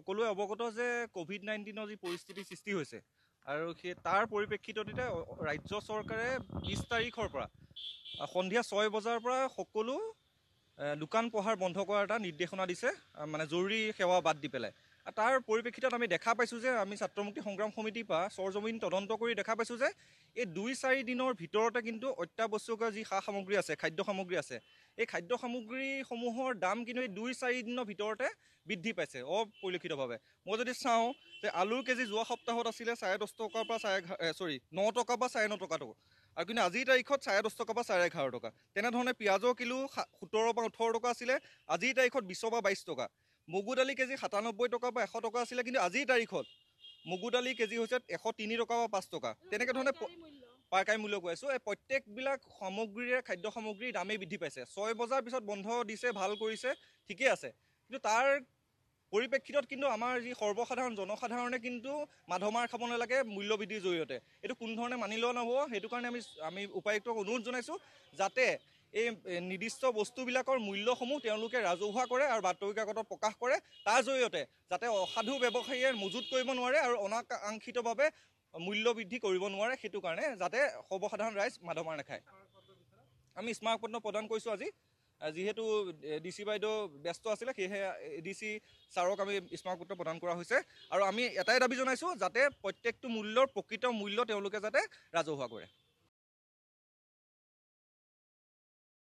সকলোৱে অৱগত যে ক'ভিড নাইণ্টিনৰ যি পৰিস্থিতিৰ সৃষ্টি হৈছে আৰু সেই তাৰ পৰিপ্ৰেক্ষিততে ৰাজ্য চৰকাৰে বিছ তাৰিখৰ পৰা সন্ধিয়া ছয় বজাৰ পৰা সকলো দোকান পোহাৰ বন্ধ কৰাৰ এটা নিৰ্দেশনা দিছে মানে জৰুৰী সেৱা বাদ দি পেলাই তাৰ পৰিপ্ৰেক্ষিতত আমি দেখা পাইছোঁ যে আমি ছাত্ৰমুক্তি সংগ্ৰাম সমিতিৰ পৰা চৰজমিন তদন্ত কৰি দেখা পাইছোঁ যে এই দুই চাৰিদিনৰ ভিতৰতে কিন্তু অত্যাৱশ্যকীয় যি সা সামগ্ৰী আছে খাদ্য সামগ্ৰী আছে এই খাদ্য সামগ্ৰীসমূহৰ দাম কিন্তু এই দুই চাৰিদিনৰ ভিতৰতে বৃদ্ধি পাইছে অপৰিলক্ষিতভাৱে মই যদি চাওঁ যে আলুৰ কেজি যোৱা সপ্তাহত আছিলে চাৰে দহ টকাৰ পৰা চাৰে চৰি ন টকা বা চাৰে ন টকাটো আৰু কিন্তু আজিৰ তাৰিখত চাৰে দহ টকা বা চাৰে এঘাৰ টকা তেনেধৰণে পিঁয়াজৰ কিলো সোতৰ বা ওঠৰ টকা আছিলে আজিৰ তাৰিখত বিছৰ বা বাইছ টকা মগু দালি কেজি সাতানব্বৈ টকা বা এশ টকা আছিলে কিন্তু আজিৰ তাৰিখত মগু দালি কেজি হৈছে এশ তিনি টকা বা পাঁচ টকা তেনেকৈ ধৰণে পাইকাই মূল্য কৈ আছোঁ এই প্ৰত্যেকবিলাক সামগ্ৰীৰে খাদ্য সামগ্ৰীৰ দামেই বৃদ্ধি পাইছে ছয় বজাৰ পিছত বন্ধ দিছে ভাল কৰিছে ঠিকেই আছে কিন্তু তাৰ পৰিপ্ৰেক্ষিতত কিন্তু আমাৰ যি সৰ্বসাধাৰণ জনসাধাৰণে কিন্তু মাধমাৰ খাব নালাগে মূল্যবৃদ্ধিৰ জৰিয়তে এইটো কোনো ধৰণে মানি লোৱা নহ'ব সেইটো কাৰণে আমি আমি উপায়ুক্তক অনুৰোধ জনাইছোঁ যাতে এই নিৰ্দিষ্ট বস্তুবিলাকৰ মূল্যসমূহ তেওঁলোকে ৰাজহুৱা কৰে আৰু বাতৰি কাকতত প্ৰকাশ কৰে তাৰ জৰিয়তে যাতে অসাধু ব্যৱসায়ীয়ে মজুত কৰিব নোৱাৰে আৰু অনাকাংক্ষিতভাৱে মূল্য বৃদ্ধি কৰিব নোৱাৰে সেইটো কাৰণে যাতে সৰ্বসাধাৰণ ৰাইজ মাধমাৰ নাখায় আমি স্মাৰকপত্ৰ প্ৰদান কৰিছোঁ আজি যিহেতু ডি চি বাইদেউ ব্যস্ত আছিলে সেয়েহে ডি চি ছাৰক আমি স্মাৰকপত্ৰ প্ৰদান কৰা হৈছে আৰু আমি এটাই দাবী জনাইছোঁ যাতে প্ৰত্যেকটো মূল্যৰ প্ৰকৃত মূল্য তেওঁলোকে যাতে ৰাজহুৱা কৰে